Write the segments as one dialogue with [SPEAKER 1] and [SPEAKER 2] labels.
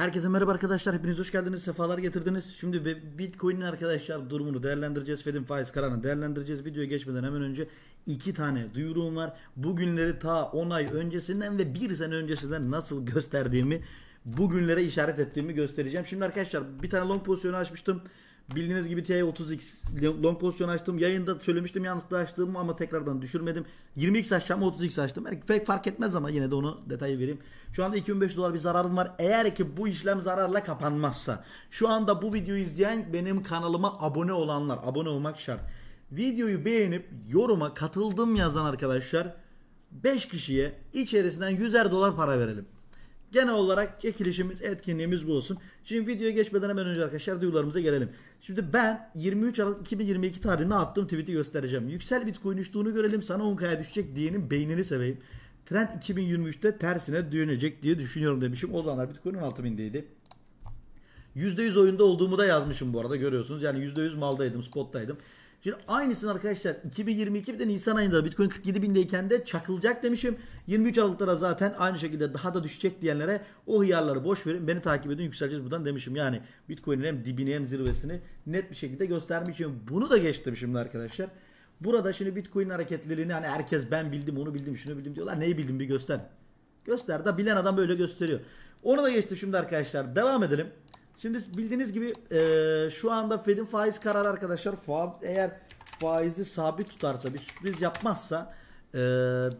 [SPEAKER 1] Herkese merhaba arkadaşlar. Hepiniz hoş geldiniz. Sefalar getirdiniz. Şimdi Bitcoin'in arkadaşlar durumunu değerlendireceğiz. Fed'in faiz kararını değerlendireceğiz. Videoya geçmeden hemen önce iki tane duyurum var. Bugünleri ta 10 ay öncesinden ve 1 sene öncesinden nasıl gösterdiğimi, bugünlere işaret ettiğimi göstereceğim. Şimdi arkadaşlar bir tane long pozisyonu açmıştım. Bildiğiniz gibi T30X long pozisyon açtım. Yayında söylemiştim yanlışlıkla açtım ama tekrardan düşürmedim. 20X açacağım 30X açtım. Yani pek fark etmez ama yine de onu detayı vereyim. Şu anda 2500 dolar bir zararım var. Eğer ki bu işlem zararla kapanmazsa. Şu anda bu videoyu izleyen benim kanalıma abone olanlar. Abone olmak şart. Videoyu beğenip yoruma katıldım yazan arkadaşlar 5 kişiye içerisinden 100'er dolar para verelim. Genel olarak çekilişimiz, etkinliğimiz bu olsun. Şimdi videoya geçmeden hemen önce arkadaşlar duyularımıza gelelim. Şimdi ben 23 Aralık 2022 tarihinde attığım tweet'i göstereceğim. Yüksel Bitcoin uçtuğunu görelim sana 10k'ya düşecek diyenin beynini seveyim. Trend 2023'te tersine dönecek diye düşünüyorum demişim. O zamanlar Bitcoin'in 6000'deydi. %100 oyunda olduğumu da yazmışım bu arada görüyorsunuz. Yani %100 maldaydım, spottaydım. Şimdi aynısını arkadaşlar 2022 Nisan ayında Bitcoin 47 bindeyken de çakılacak demişim. 23 Aralık'ta da zaten aynı şekilde daha da düşecek diyenlere o hıyarları boş verin beni takip edin yükseleceğiz buradan demişim. Yani Bitcoin'in hem dibini hem zirvesini net bir şekilde göstermişim. Bunu da geçtim şimdi arkadaşlar. Burada şimdi Bitcoin hareketliliğini hani herkes ben bildim onu bildim şunu bildim diyorlar. Neyi bildim bir göster. Göster da bilen adam böyle gösteriyor. Onu da geçtim şimdi arkadaşlar. Devam edelim. Şimdi bildiğiniz gibi e, şu anda Fed'in faiz kararı arkadaşlar fa eğer faizi sabit tutarsa bir sürpriz yapmazsa e,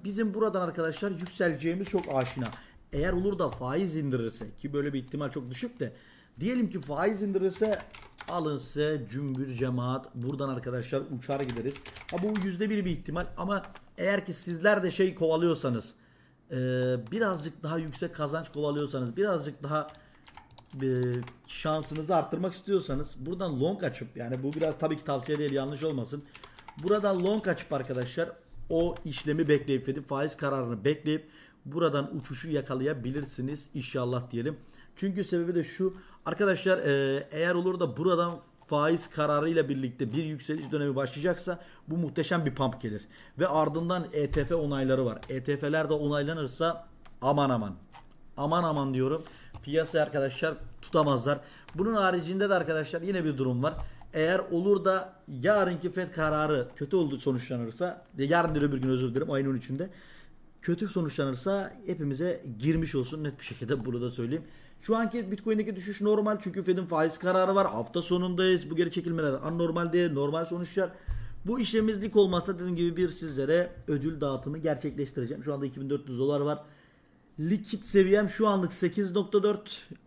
[SPEAKER 1] bizim buradan arkadaşlar yükseleceğimiz çok aşina. Eğer olur da faiz indirirse ki böyle bir ihtimal çok düşük de diyelim ki faiz indirirse alın size cümbür cemaat buradan arkadaşlar uçar gideriz. Ha bu yüzde bir bir ihtimal ama eğer ki sizler de şey kovalıyorsanız e, birazcık daha yüksek kazanç kovalıyorsanız birazcık daha e, şansınızı arttırmak istiyorsanız buradan long açıp yani bu biraz tabii ki tavsiye değil yanlış olmasın. Buradan long açıp arkadaşlar o işlemi bekleyip Fed'in faiz kararını bekleyip buradan uçuşu yakalayabilirsiniz inşallah diyelim. Çünkü sebebi de şu arkadaşlar e, eğer olur da buradan faiz kararıyla birlikte bir yükseliş dönemi başlayacaksa bu muhteşem bir pump gelir. Ve ardından ETF onayları var. ETF'ler de onaylanırsa aman aman aman aman diyorum piyasaya arkadaşlar tutamazlar. Bunun haricinde de arkadaşlar yine bir durum var. Eğer olur da yarınki FED kararı kötü oldu sonuçlanırsa yarın değil öbür gün özür dilerim ayın 13'ünde kötü sonuçlanırsa hepimize girmiş olsun net bir şekilde bunu da söyleyeyim. Şu anki Bitcoin'deki düşüş normal çünkü Fed'in faiz kararı var. Hafta sonundayız. Bu geri çekilmeler anormal değil. Normal sonuçlar. Bu işlemizlik olmazsa dediğim gibi bir sizlere ödül dağıtımı gerçekleştireceğim. Şu anda 2400 dolar var. Likit seviyem şu anlık 8.4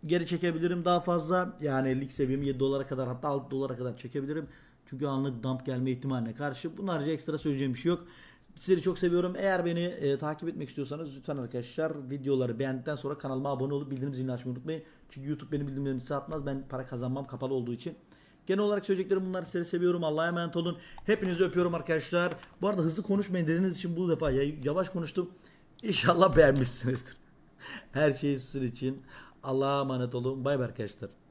[SPEAKER 1] geri çekebilirim daha fazla. Yani lik seviyemi 7 dolara kadar hatta 6 dolara kadar çekebilirim. Çünkü anlık dump gelme ihtimaline karşı. Bunlarca ekstra söyleyeceğim bir şey yok. Sizi çok seviyorum. Eğer beni e, takip etmek istiyorsanız lütfen arkadaşlar videoları beğendikten sonra kanalıma abone olup bildirim zilini açmayı unutmayın. Çünkü YouTube benim bildirimlerimi size atmaz. Ben para kazanmam kapalı olduğu için. Genel olarak söyleyeceklerim bunlar. Sizi seviyorum. Allah'a emanet olun. Hepinizi öpüyorum arkadaşlar. Bu arada hızlı konuşmayın dediğiniz için bu defa yavaş konuştum. İnşallah beğenmişsinizdir. Her şey sizin için. Allah'a emanet olun. Bay bay arkadaşlar.